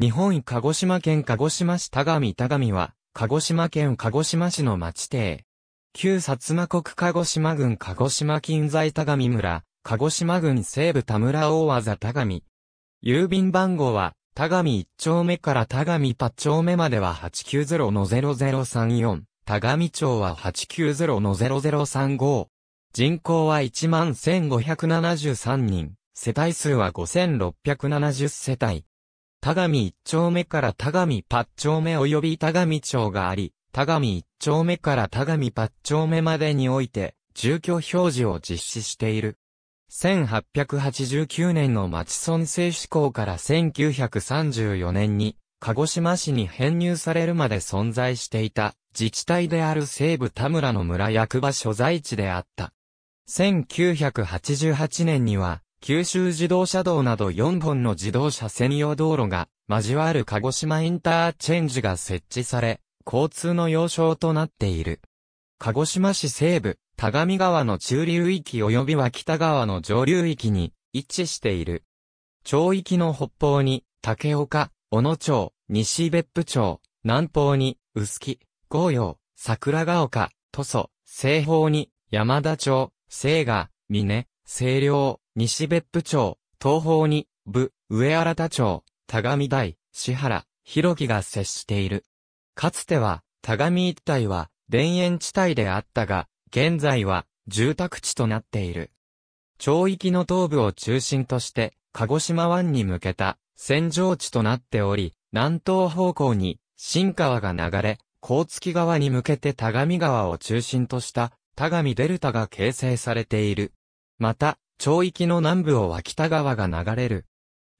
日本鹿児島県鹿児島市田上田上は、鹿児島県鹿児島市の町邸。旧薩摩国鹿児島郡鹿児島近在田上村、鹿児島郡西部田村大技田上。郵便番号は、田上1丁目から田上8丁目までは890-0034。田上町は890-0035。人口は11,573人。世帯数は5,670世帯。田上一丁目から田上八丁目及び田上町があり、田上一丁目から田上八丁目までにおいて、住居表示を実施している。1889年の町村制施行から1934年に、鹿児島市に編入されるまで存在していた自治体である西部田村の村役場所在地であった。1988年には九州自動車道など4本の自動車専用道路が交わる鹿児島インターチェンジが設置され、交通の要衝となっている。鹿児島市西部、田上川の中流域及びは北川の上流域に位置している。町域の北方に、竹岡、小野町、西別府町、南方に、臼杵、紅葉、桜ヶ丘、塗祖、西方に、山田町、西賀、峰、清涼、西別府町、東方に、部、上新田町、田上台、志原、広木が接している。かつては、田上一帯は、田園地帯であったが、現在は、住宅地となっている。町域の東部を中心として、鹿児島湾に向けた、戦場地となっており、南東方向に、新川が流れ、甲月川に向けて田上川を中心とした、田上デルタが形成されている。また、町域の南部を脇田川が流れる。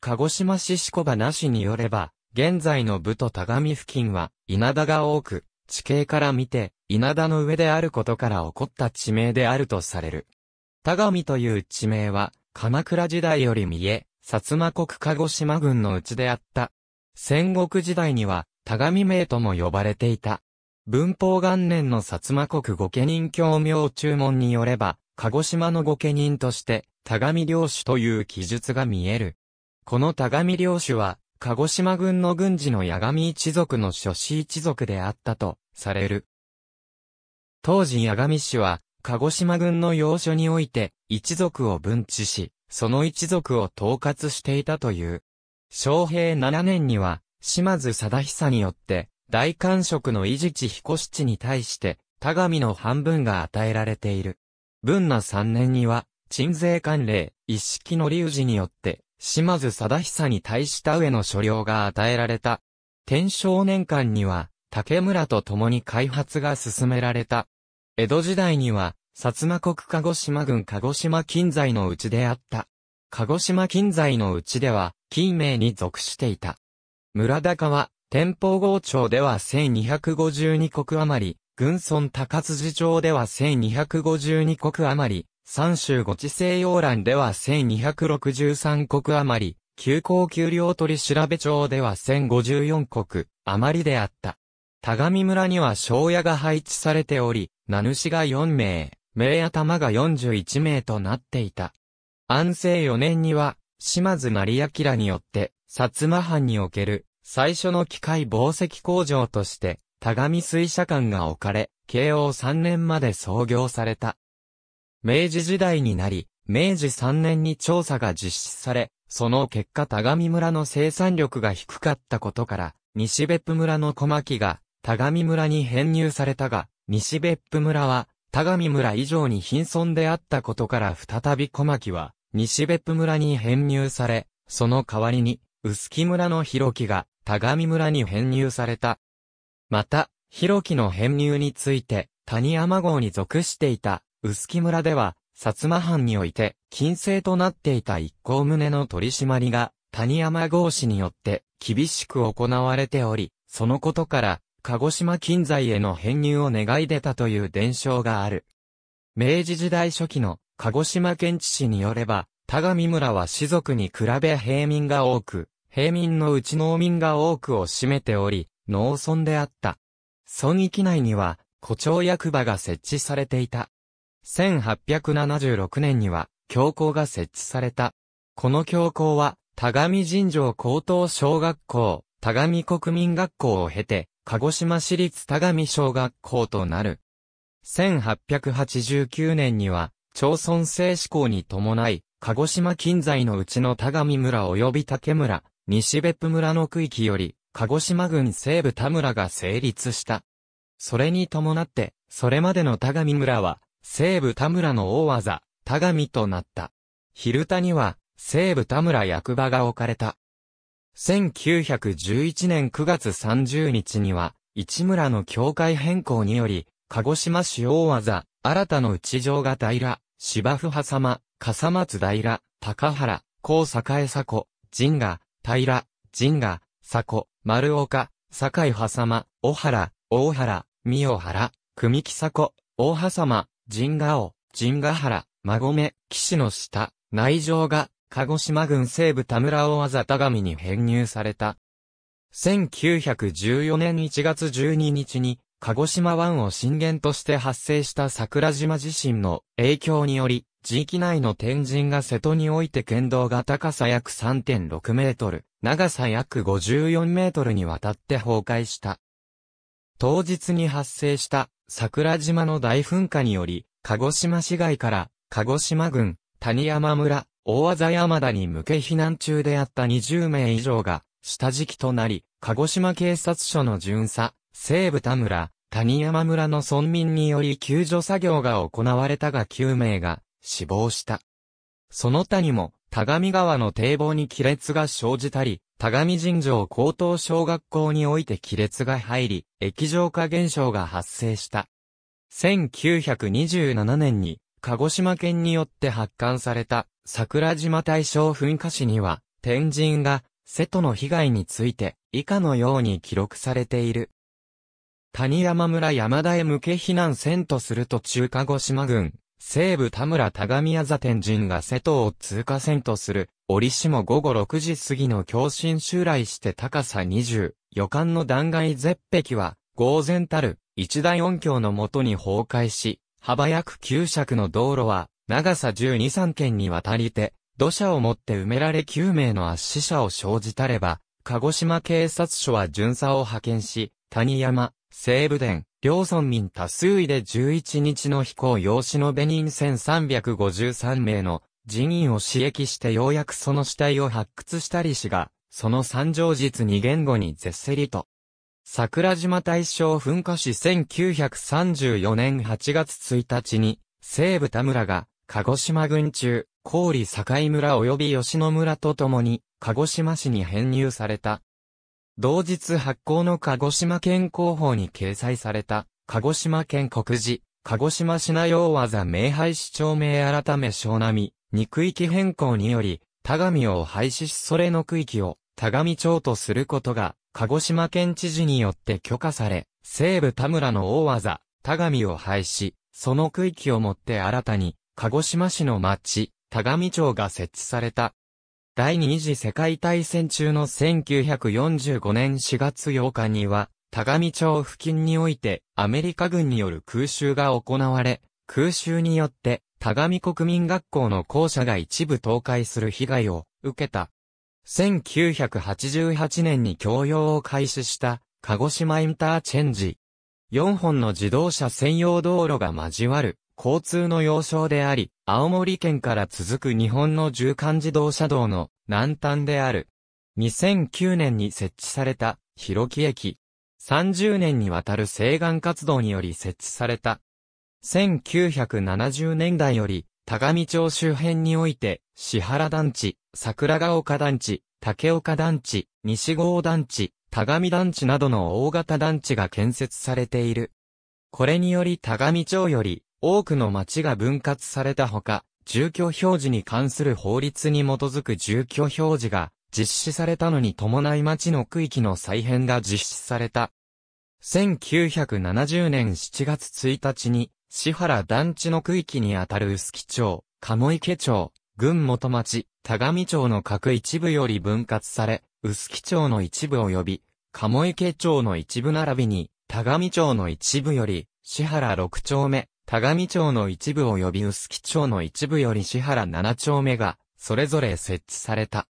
鹿児島市四小花市によれば、現在の部と田上付近は、稲田が多く、地形から見て、稲田の上であることから起こった地名であるとされる。田上という地名は、鎌倉時代より見え、薩摩国鹿児島軍のうちであった。戦国時代には、田上名とも呼ばれていた。文法元年の薩摩国御家人教名注文によれば、鹿児島の御家人として、田上領主という記述が見える。この田上領主は、鹿児島軍の軍事の矢上一族の諸子一族であったと、される。当時矢上氏は、鹿児島軍の要所において、一族を分治し、その一族を統括していたという。昭平7年には、島津貞久によって、大官職の維持地彦七に対して、田上の半分が与えられている。文那三年には、鎮西官令、一式の隆事によって、島津貞久に対した上の所領が与えられた。天正年間には、竹村と共に開発が進められた。江戸時代には、薩摩国鹿児島郡鹿児島近在のうちであった。鹿児島近在のうちでは、近名に属していた。村高は、天保郷町では1252国余り、軍村高辻町では1252国余り、三州五地西洋蘭では1263国余り、急行給料取調べ町では1054国余りであった。田上村には庄屋が配置されており、名主が4名、名頭が41名となっていた。安政4年には、島津成明によって、薩摩藩における、最初の機械紡績工場として、田上水車館が置かれ、慶応3年まで創業された。明治時代になり、明治3年に調査が実施され、その結果田上村の生産力が低かったことから、西別府村の小牧が田上村に編入されたが、西別府村は田上村以上に貧損であったことから再び小牧は西別府村に編入され、その代わりに薄木村の広木が田上村に編入された。また、広木の編入について、谷山郷に属していた、臼木村では、薩摩藩において、禁制となっていた一行旨の取り締まりが、谷山郷氏によって、厳しく行われており、そのことから、鹿児島近在への編入を願い出たという伝承がある。明治時代初期の鹿児島県知事によれば、田上村は士族に比べ平民が多く、平民のうち農民が多くを占めており、農村であった。村域内には、古町役場が設置されていた。1876年には、教校が設置された。この教校は、田上神城高等小学校、田上国民学校を経て、鹿児島市立田上小学校となる。1889年には、町村制施行に伴い、鹿児島近在のうちの田上村及び竹村、西別府村の区域より、鹿児島郡西部田村が成立した。それに伴って、それまでの田上村は、西部田村の大技、田上となった。昼田には、西部田村役場が置かれた。1911年9月30日には、市村の境界変更により、鹿児島市大技、新たの内城が平、芝生葉様、笠松平、高原、高栄佐古、神賀、平、神賀、佐古、丸岡、堺葉様、小原、大原、三尾原、組木佐古、大葉様、神賀尾、神賀原、馬込、岸の下、内城が、鹿児島郡西部田村大技田上に編入された。1914年1月12日に、鹿児島湾を震源として発生した桜島地震の影響により、地域内の天神が瀬戸において県道が高さ約3.6メートル、長さ約54メートルにわたって崩壊した。当日に発生した桜島の大噴火により、鹿児島市街から鹿児島郡谷山村大和山田に向け避難中であった20名以上が下敷きとなり、鹿児島警察署の巡査、西部田村、谷山村の村民により救助作業が行われたが9名が死亡した。その他にも田上川の堤防に亀裂が生じたり、田上神城高等小学校において亀裂が入り、液状化現象が発生した。1927年に、鹿児島県によって発刊された、桜島大正噴火史には、天神が、瀬戸の被害について、以下のように記録されている。谷山村山田へ向け避難せんとすると中鹿児島郡、西武田村田上宮座天神が瀬戸を通過線とする、折しも午後6時過ぎの強振襲来して高さ20、予感の断崖絶壁は、豪然たる、一大音響のもとに崩壊し、幅約9尺の道路は、長さ12、3軒にわたりて、土砂をもって埋められ9名の圧死者を生じたれば、鹿児島警察署は巡査を派遣し、谷山、西武電、両村民多数位で11日の飛行用紙のベニン1353名の人員を刺激してようやくその死体を発掘したりしが、その参上実に言語に絶世りと。桜島大正噴火史1934年8月1日に、西武田村が、鹿児島郡中、郡境村及び吉野村と共に、鹿児島市に編入された、同日発行の鹿児島県広報に掲載された、鹿児島県国寺、鹿児島市内大技名廃市町名改め小波、二区域変更により、田上を廃止しそれの区域を、田上町とすることが、鹿児島県知事によって許可され、西部田村の大技、田上を廃止、その区域をもって新たに、鹿児島市の町、田上町が設置された、第二次世界大戦中の1945年4月8日には、田上町付近において、アメリカ軍による空襲が行われ、空襲によって、田上国民学校の校舎が一部倒壊する被害を受けた。1988年に教用を開始した鹿児島インターチェンジ。4本の自動車専用道路が交わる交通の要衝であり、青森県から続く日本の縦貫自動車道の南端である。2009年に設置された、広木駅。30年にわたる西岸活動により設置された。1970年代より、高見町周辺において、志原団地、桜ヶ丘団地、竹岡団地、西郷団地、高見団地などの大型団地が建設されている。これにより高見町より多くの町が分割されたほか、住居表示に関する法律に基づく住居表示が実施されたのに伴い町の区域の再編が実施された。1970年7月1日に、市原団地の区域にあたる薄木町、鴨池町、群元町、田上町の各一部より分割され、薄木町の一部及び、鴨池町の一部並びに、田上町の一部より、市原六丁目、田上町の一部及び臼杵町の一部より市原7丁目が、それぞれ設置された。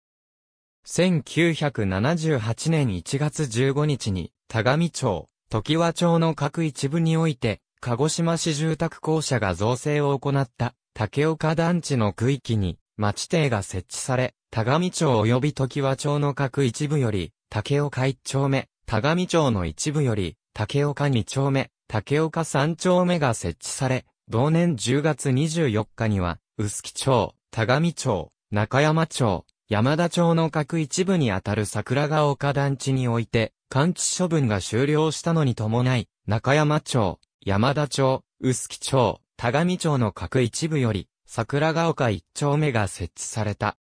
1978年1月15日に、田上町、時和町の各一部において、鹿児島市住宅公社が造成を行った竹岡団地の区域に町邸が設置され、田上町及び時和町の各一部より竹岡1丁目、田上町の一部より竹岡2丁目、竹岡三丁目が設置され、同年10月24日には、臼杵町、田上町、中山町、山田町の各一部にあたる桜ヶ丘団地において、換気処分が終了したのに伴い、中山町、山田町、臼杵町、田上町の各一部より、桜ヶ丘一丁目が設置された。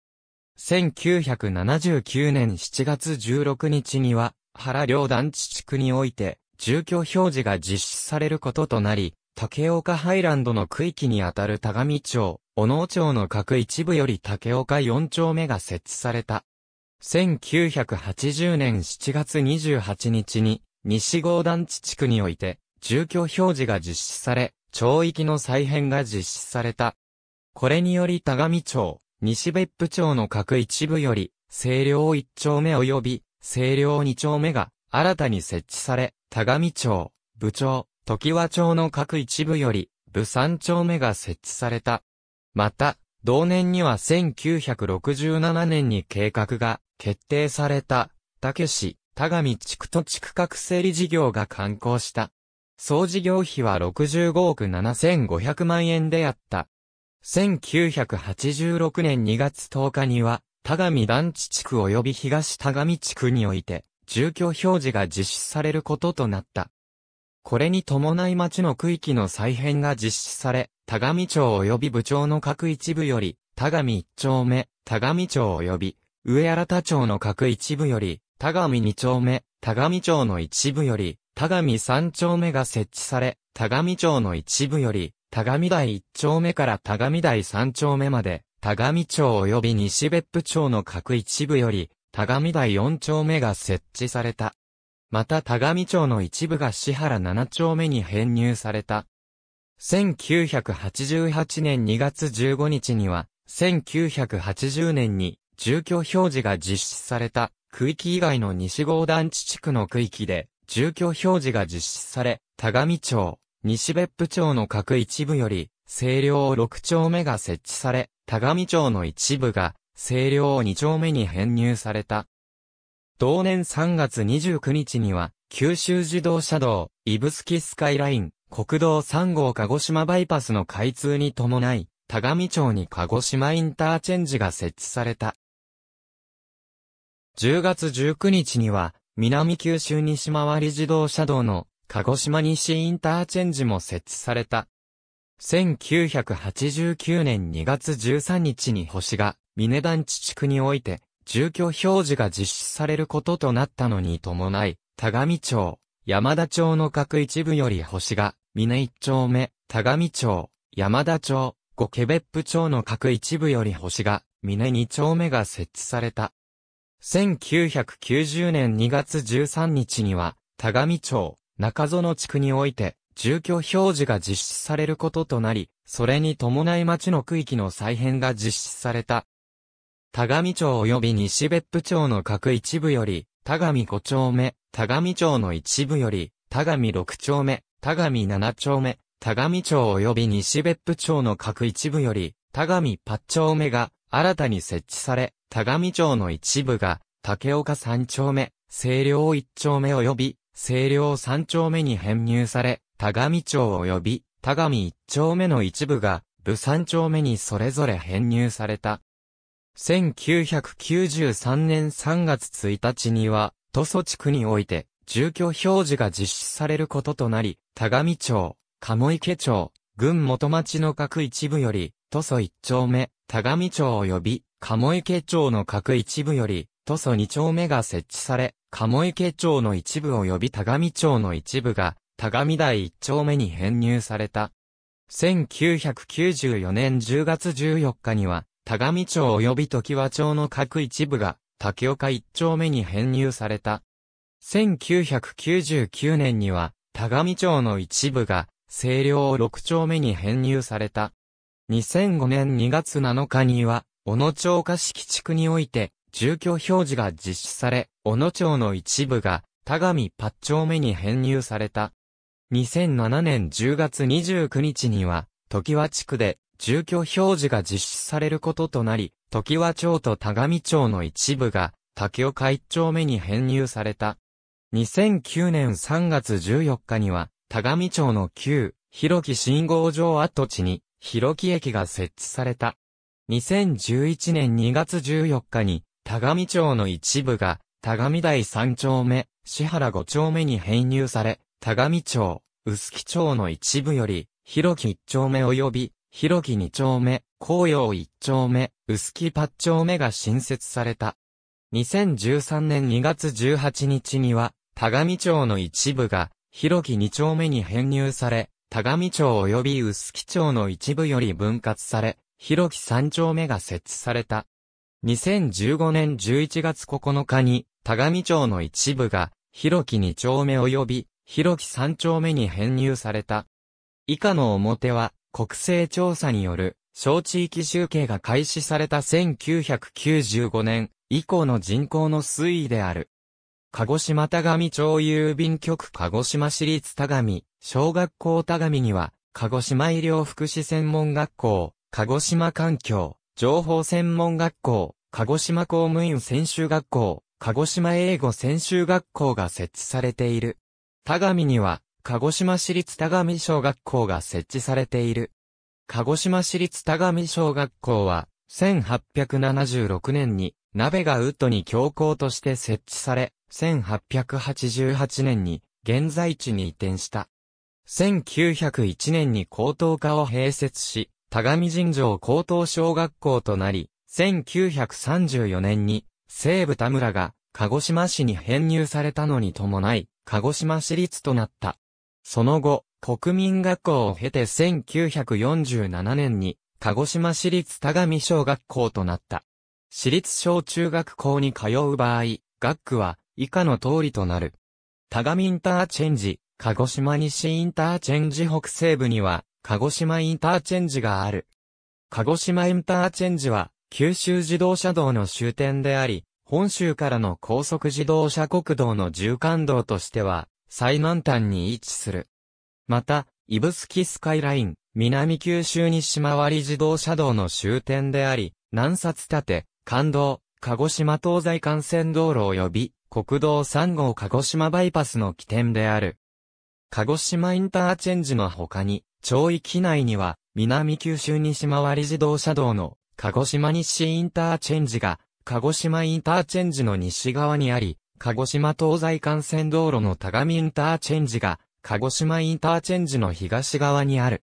1979年7月16日には、原両団地地区において、住居表示が実施されることとなり、竹岡ハイランドの区域にあたる田上町、小野町の各一部より竹岡4丁目が設置された。1980年7月28日に、西郷団地地区において、住居表示が実施され、町域の再編が実施された。これにより田上町、西別府町の各一部より、清涼1丁目及び、清涼2丁目が新たに設置され、田上町、部長、時和町の各一部より、部三丁目が設置された。また、同年には1967年に計画が決定された、竹市、田上地区と地区各整理事業が刊行した。総事業費は65億7500万円であった。1986年2月10日には、田上団地地区及び東田上地区において、住居表示が実施されることとなった。これに伴い町の区域の再編が実施され、田上町及び部長の各一部より、田上一丁目、田上町及び、上新田町の各一部より、田上二丁目、田上町の一部より、田上三丁目が設置され、田上町の一部より、田上台一丁目から田上台三丁目まで、田上町及び西別府町の各一部より、田上台4丁目が設置された。また田上町の一部が市原7丁目に編入された。1988年2月15日には、1980年に住居表示が実施された区域以外の西郷団地地区の区域で住居表示が実施され、田上町、西別府町の各一部より、清涼6丁目が設置され、田上町の一部が西陵二丁目に編入された。同年3月29日には、九州自動車道、イブスカイライン、国道3号鹿児島バイパスの開通に伴い、田上町に鹿児島インターチェンジが設置された。10月19日には、南九州西回り自動車道の鹿児島西インターチェンジも設置された。1989年2月13日に星が峰団地地区において、住居表示が実施されることとなったのに伴い、田上町、山田町の各一部より星が、峰一丁目、田上町、山田町、五ケベップ町の各一部より星が、峰二丁目が設置された。1990年2月13日には、田上町、中園地区において、住居表示が実施されることとなり、それに伴い町の区域の再編が実施された。田上町及び西別府町の各一部より、田上5丁目、田上町の一部より、田上6丁目、田上7丁目、田上町及び西別府町の各一部より、田上8丁目が新たに設置され、田上町の一部が、竹岡3丁目、清涼1丁目及び、清涼3丁目に編入され、田上町及び、田上1丁目の一部が、部3丁目にそれぞれ編入された。1993年3月1日には、塗祖地区において、住居表示が実施されることとなり、田上町、鴨池町、群元町の各一部より、塗祖一丁目、田上町及び、鴨池町の各一部より、塗祖二丁目が設置され、鴨池町の一部及び田上町の一部が、田上台一丁目に編入された。1994年10月14日には、田上町及び時和町の各一部が、竹岡一丁目に編入された。1999年には、田上町の一部が、清涼六丁目に編入された。2005年2月7日には、小野町下敷地区において、住居表示が実施され、小野町の一部が、田上八丁目に編入された。2007年10月29日には、時和地区で、住居表示が実施されることとなり、時和町と田上町の一部が、竹岡一丁目に編入された。2009年3月14日には、田上町の旧、広木信号場跡地に、広木駅が設置された。2011年2月14日に、田上町の一部が、田上台三丁目、市原五丁目に編入され、田上町、薄木町の一部より、広木一丁目及び、広木二丁目、紅葉一丁目、薄木八丁目が新設された。2013年2月18日には、田上町の一部が、広木二丁目に編入され、田上町及び薄木町の一部より分割され、広木三丁目が設置された。2015年11月9日に、田上町の一部が、広木二丁目及び、広木三丁目に編入された。以下の表は、国勢調査による小地域集計が開始された1995年以降の人口の推移である。鹿児島田上町郵便局鹿児島市立田上、小学校田上には、鹿児島医療福祉専門学校、鹿児島環境、情報専門学校、鹿児島公務員専修学校、鹿児島英語専修学校が設置されている。田上には、鹿児島市立田上小学校が設置されている。鹿児島市立田上小学校は、1876年に、鍋がウッドに教校として設置され、1888年に、現在地に移転した。1901年に高等科を併設し、田上尋常高等小学校となり、1934年に、西部田村が、鹿児島市に編入されたのに伴い、鹿児島市立となった。その後、国民学校を経て1947年に、鹿児島市立田上小学校となった。市立小中学校に通う場合、学区は以下の通りとなる。田上インターチェンジ、鹿児島西インターチェンジ北西部には、鹿児島インターチェンジがある。鹿児島インターチェンジは、九州自動車道の終点であり、本州からの高速自動車国道の縦貫道としては、最南端に位置する。また、イブスキスカイライン、南九州西回り自動車道の終点であり、南札立、関道、鹿児島東西幹線道路及び、国道3号鹿児島バイパスの起点である。鹿児島インターチェンジの他に、町域内には、南九州西回り自動車道の、鹿児島西インターチェンジが、鹿児島インターチェンジの西側にあり、鹿児島東西幹線道路の田上インターチェンジが、鹿児島インターチェンジの東側にある。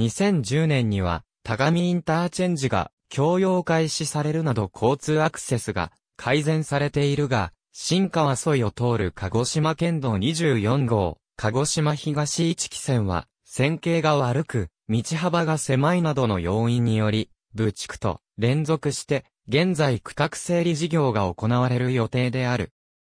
2010年には、田上インターチェンジが、共用開始されるなど交通アクセスが改善されているが、新川沿いを通る鹿児島県道24号、鹿児島東一期線は、線形が悪く、道幅が狭いなどの要因により、部地区と連続して、現在区画整理事業が行われる予定である。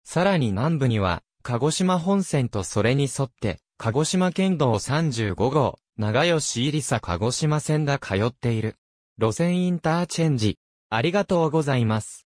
さらに南部には、鹿児島本線とそれに沿って、鹿児島県道35号、長吉入佐鹿児島線が通っている。路線インターチェンジ。ありがとうございます。